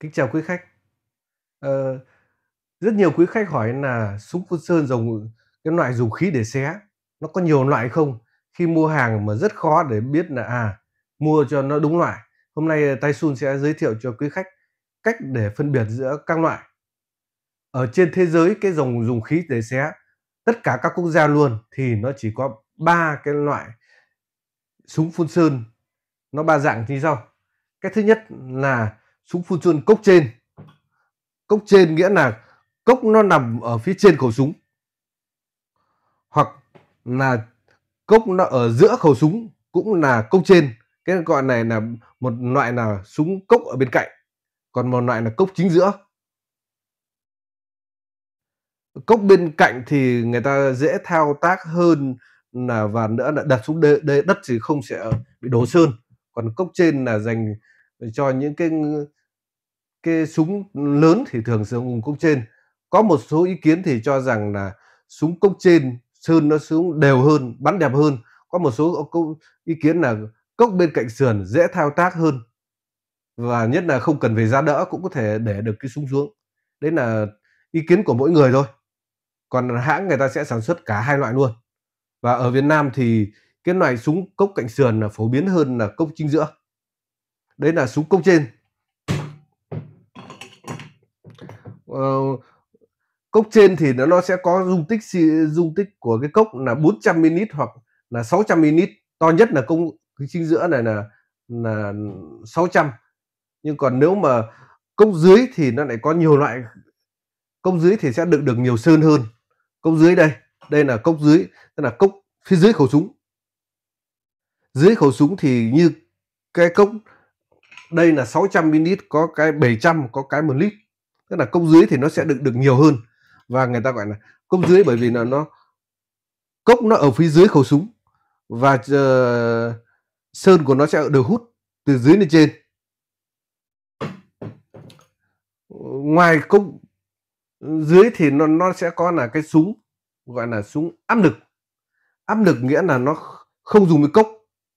Kính chào quý khách. Ờ, rất nhiều quý khách hỏi là súng phun sơn dùng cái loại dùng khí để xé nó có nhiều loại không? Khi mua hàng mà rất khó để biết là à mua cho nó đúng loại. Hôm nay ờ, Tay Sun sẽ giới thiệu cho quý khách cách để phân biệt giữa các loại. Ở trên thế giới cái dòng dùng khí để xé tất cả các quốc gia luôn thì nó chỉ có ba cái loại súng phun sơn nó ba dạng như sau. Cái thứ nhất là súng phun chun cốc trên cốc trên nghĩa là cốc nó nằm ở phía trên khẩu súng hoặc là cốc nó ở giữa khẩu súng cũng là cốc trên cái gọi này là một loại là súng cốc ở bên cạnh còn một loại là cốc chính giữa cốc bên cạnh thì người ta dễ thao tác hơn là và nữa là đặt xuống đất, đất thì không sẽ bị đổ sơn còn cốc trên là dành cho những cái cái súng lớn thì thường sử dụng cốc trên có một số ý kiến thì cho rằng là súng cốc trên sơn nó súng đều hơn bắn đẹp hơn có một số ý kiến là cốc bên cạnh sườn dễ thao tác hơn và nhất là không cần về ra đỡ cũng có thể để được cái súng xuống đấy là ý kiến của mỗi người thôi còn hãng người ta sẽ sản xuất cả hai loại luôn và ở Việt Nam thì cái loại súng cốc cạnh sườn là phổ biến hơn là cốc chính giữa đấy là súng cốc trên Ờ, cốc trên thì nó nó sẽ có dung tích dung tích của cái cốc là 400 ml hoặc là 600 ml to nhất là công cái chính giữa này là là 600 nhưng còn nếu mà cốc dưới thì nó lại có nhiều loại cốc dưới thì sẽ được được nhiều sơn hơn cốc dưới đây đây là cốc dưới tức là cốc phía dưới khẩu súng dưới khẩu súng thì như cái cốc đây là 600 ml có cái 700 có cái 1 lít tức là cốc dưới thì nó sẽ được được nhiều hơn và người ta gọi là cốc dưới bởi vì là nó cốc nó ở phía dưới khẩu súng và uh, sơn của nó sẽ được hút từ dưới lên trên ngoài cốc dưới thì nó nó sẽ có là cái súng gọi là súng áp lực áp lực nghĩa là nó không dùng cái cốc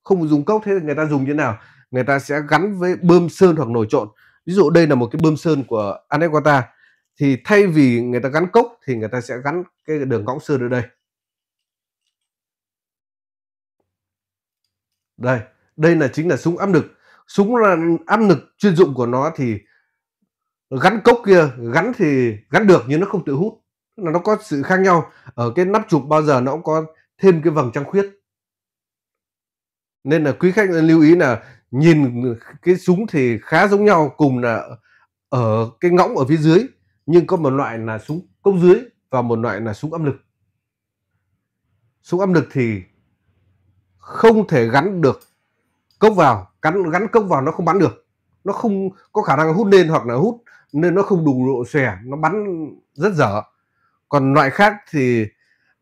không dùng cốc thế người ta dùng như thế nào người ta sẽ gắn với bơm sơn hoặc nổi trộn ví dụ đây là một cái bơm sơn của Anequata thì thay vì người ta gắn cốc thì người ta sẽ gắn cái đường cõng sơn ở đây đây đây là chính là súng áp lực súng là áp lực chuyên dụng của nó thì gắn cốc kia gắn thì gắn được nhưng nó không tự hút là nó có sự khác nhau ở cái nắp chụp bao giờ nó cũng có thêm cái vầng trăng khuyết nên là quý khách lưu ý là nhìn cái súng thì khá giống nhau cùng là ở cái ngõng ở phía dưới nhưng có một loại là súng cốc dưới và một loại là súng âm lực súng âm lực thì không thể gắn được cốc vào gắn gắn cốc vào nó không bắn được nó không có khả năng hút lên hoặc là hút nên nó không đủ độ xòe nó bắn rất dở còn loại khác thì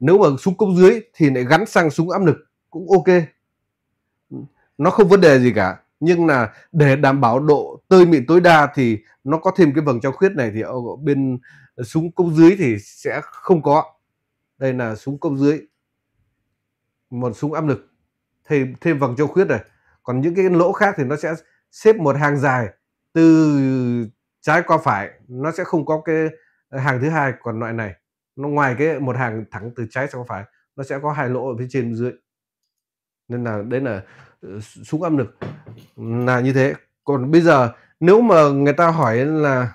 nếu mà súng cốc dưới thì lại gắn sang súng áp lực cũng ok nó không vấn đề gì cả nhưng là để đảm bảo độ tơi mịn tối đa thì nó có thêm cái vầng trao khuyết này thì ở bên súng cốc dưới thì sẽ không có đây là súng cốc dưới một súng áp lực thêm thêm vầng trao khuyết này còn những cái lỗ khác thì nó sẽ xếp một hàng dài từ trái qua phải nó sẽ không có cái hàng thứ hai còn loại này nó ngoài cái một hàng thẳng từ trái sang phải nó sẽ có hai lỗ ở phía trên dưới nên là đấy là ờ, súng âm lực là như thế còn bây giờ nếu mà người ta hỏi là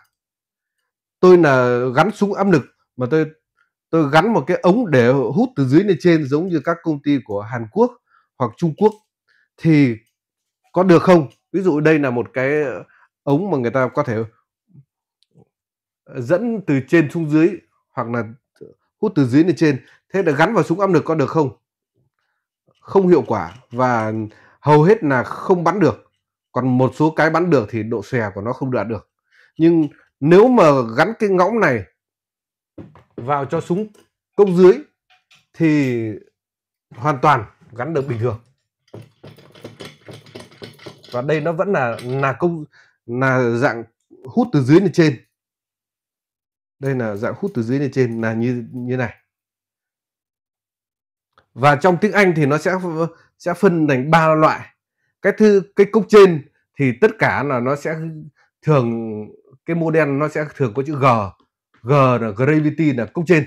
tôi là gắn súng âm lực mà tôi tôi gắn một cái ống để hút từ dưới lên trên giống như các công ty của Hàn Quốc hoặc Trung Quốc thì có được không ví dụ đây là một cái ống mà người ta có thể dẫn từ trên xuống dưới hoặc là hút từ dưới lên trên thế là gắn vào súng âm lực có được không không hiệu quả và hầu hết là không bắn được còn một số cái bắn được thì độ xòe của nó không đạt được nhưng nếu mà gắn cái ngõng này vào cho súng cốc dưới thì hoàn toàn gắn được bình thường và đây nó vẫn là là công là dạng hút từ dưới lên trên đây là dạng hút từ dưới lên trên là như như này và trong tiếng Anh thì nó sẽ sẽ phân thành ba loại cái thư cái cốc trên thì tất cả là nó sẽ thường cái mô đen nó sẽ thường có chữ G G là gravity là cốc trên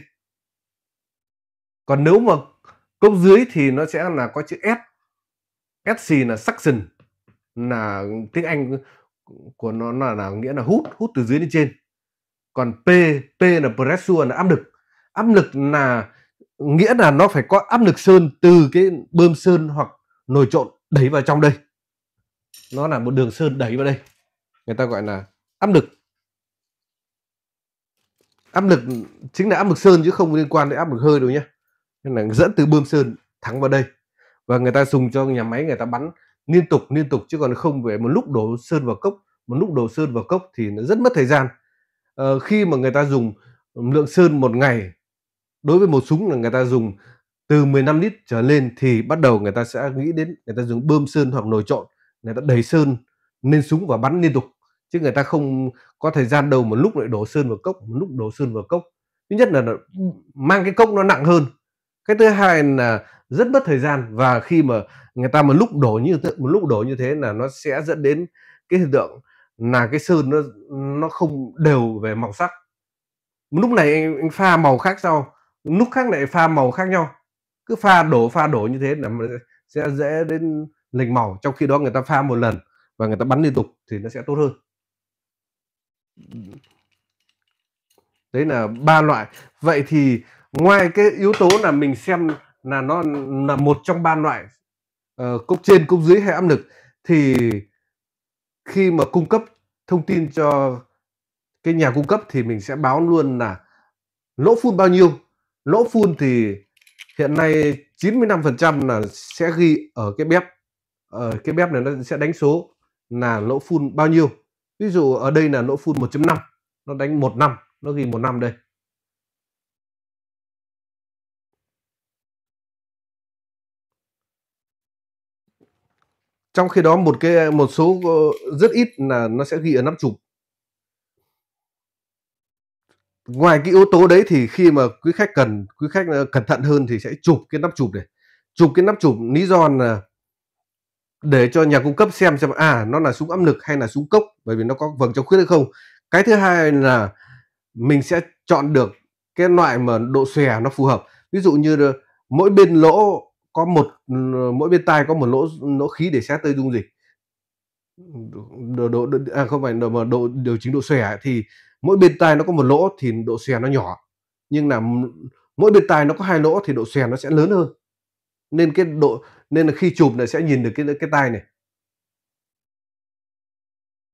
còn nếu mà cốc dưới thì nó sẽ là có chữ S SC là suction là tiếng Anh của nó là, là nghĩa là hút hút từ dưới lên trên còn P P là pressure là áp lực áp lực là nghĩa là nó phải có áp lực sơn từ cái bơm sơn hoặc nồi trộn đẩy vào trong đây nó là một đường sơn đẩy vào đây người ta gọi là áp lực áp lực chính là áp lực sơn chứ không liên quan đến áp lực hơi đâu nhé nên là dẫn từ bơm sơn thẳng vào đây và người ta dùng cho nhà máy người ta bắn liên tục liên tục chứ còn không về một lúc đổ sơn vào cốc một lúc đổ sơn vào cốc thì nó rất mất thời gian ờ, khi mà người ta dùng lượng sơn một ngày đối với một súng là người ta dùng từ 15 lít trở lên thì bắt đầu người ta sẽ nghĩ đến người ta dùng bơm sơn hoặc nồi trộn người ta đầy sơn lên súng và bắn liên tục chứ người ta không có thời gian đâu một lúc lại đổ sơn vào cốc một lúc đổ sơn vào cốc thứ nhất là mang cái cốc nó nặng hơn cái thứ hai là rất mất thời gian và khi mà người ta một lúc đổ như thế, một lúc đổ như thế là nó sẽ dẫn đến cái hiện tượng là cái sơn nó nó không đều về màu sắc lúc này anh, anh pha màu khác sau nút khác lại pha màu khác nhau cứ pha đổ pha đổ như thế là sẽ dễ đến lệch màu trong khi đó người ta pha một lần và người ta bắn liên tục thì nó sẽ tốt hơn đấy là ba loại vậy thì ngoài cái yếu tố là mình xem là nó là một trong ba loại uh, cốc trên cốc dưới hay áp lực thì khi mà cung cấp thông tin cho cái nhà cung cấp thì mình sẽ báo luôn là lỗ phun bao nhiêu lỗ phun thì hiện nay 95% là sẽ ghi ở cái bếp ở ờ, cái bếp này nó sẽ đánh số là lỗ phun bao nhiêu ví dụ ở đây là lỗ phun 1.5 nó đánh 1 năm nó ghi 1 năm đây trong khi đó một cái một số ờ, rất ít là nó sẽ ghi ở nắp chụp ngoài cái yếu tố đấy thì khi mà quý khách cần quý khách ờ, cẩn thận hơn thì sẽ chụp cái nắp chụp này chụp cái nắp chụp lý do là để cho nhà cung cấp xem xem à nó là súng áp lực hay là súng cốc bởi vì nó có vầng trong khuyết hay không cái thứ hai là mình sẽ chọn được cái loại mà độ xòe nó phù hợp ví dụ như mỗi bên lỗ có một ờ, mỗi bên tai có một lỗ lỗ khí để xét tới dung dịch độ, độ, à không phải độ, mà độ điều chỉnh độ xòe thì mỗi bên tai nó có một lỗ thì độ xòe nó nhỏ nhưng là mỗi bên tai nó có hai lỗ thì độ xòe nó sẽ lớn hơn nên cái độ nên là khi chụp này sẽ nhìn được cái cái tai này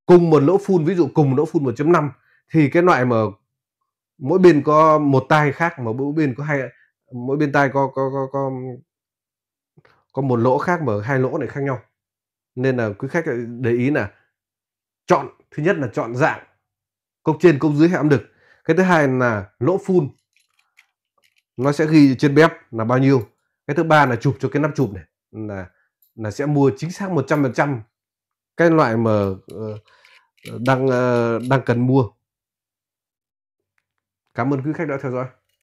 cùng một lỗ phun ví dụ cùng lỗ phun 1.5 thì cái loại mà mỗi bên có một tai khác mà mỗi bên có hai mỗi bên tai có có có có có một lỗ khác mà hai lỗ này khác nhau nên là quý khách để ý là chọn thứ nhất là chọn dạng cốc trên cốc dưới hãm được cái thứ hai là lỗ phun nó sẽ ghi trên bếp là bao nhiêu cái thứ ba là chụp cho cái nắp chụp này là là sẽ mua chính xác 100% cái loại mà ờ, ờ, đang ờ, đang cần mua cảm ơn quý khách đã theo dõi